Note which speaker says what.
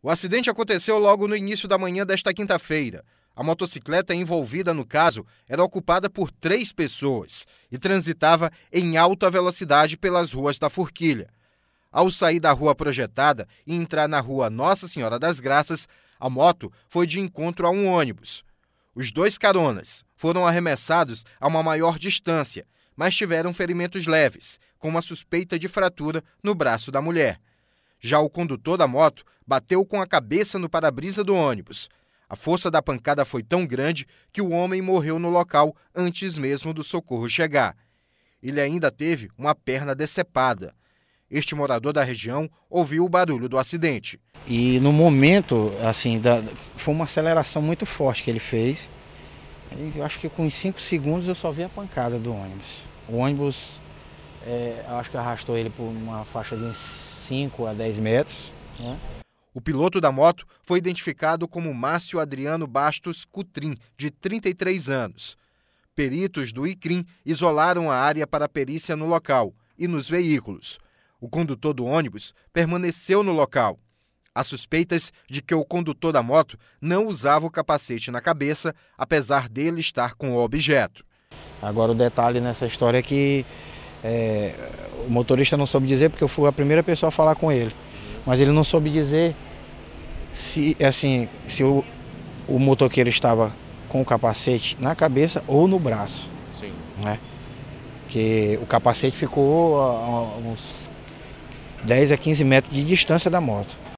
Speaker 1: O acidente aconteceu logo no início da manhã desta quinta-feira. A motocicleta envolvida no caso era ocupada por três pessoas e transitava em alta velocidade pelas ruas da Forquilha. Ao sair da rua projetada e entrar na rua Nossa Senhora das Graças, a moto foi de encontro a um ônibus. Os dois caronas foram arremessados a uma maior distância, mas tiveram ferimentos leves, com uma suspeita de fratura no braço da mulher. Já o condutor da moto bateu com a cabeça no para-brisa do ônibus. A força da pancada foi tão grande que o homem morreu no local antes mesmo do socorro chegar. Ele ainda teve uma perna decepada. Este morador da região ouviu o barulho do acidente. E
Speaker 2: no momento, assim, da, foi uma aceleração muito forte que ele fez. Eu acho que com 5 segundos eu só vi a pancada do ônibus. O ônibus, é,
Speaker 1: acho que arrastou ele por uma faixa de uns 5 a 10 metros. Né? O piloto da moto foi identificado como Márcio Adriano Bastos Cutrim, de 33 anos. Peritos do ICRIM isolaram a área para perícia no local e nos veículos. O condutor do ônibus permaneceu no local. Há suspeitas de que o condutor da moto não usava o capacete na cabeça, apesar dele estar com o objeto.
Speaker 2: Agora o detalhe nessa história é que é, o motorista não soube dizer porque eu fui a primeira pessoa a falar com ele. Mas ele não soube dizer se, assim, se o, o motoqueiro estava com o capacete na cabeça ou no braço. Sim. Né? Porque o capacete ficou a, a uns 10 a 15 metros de distância da moto.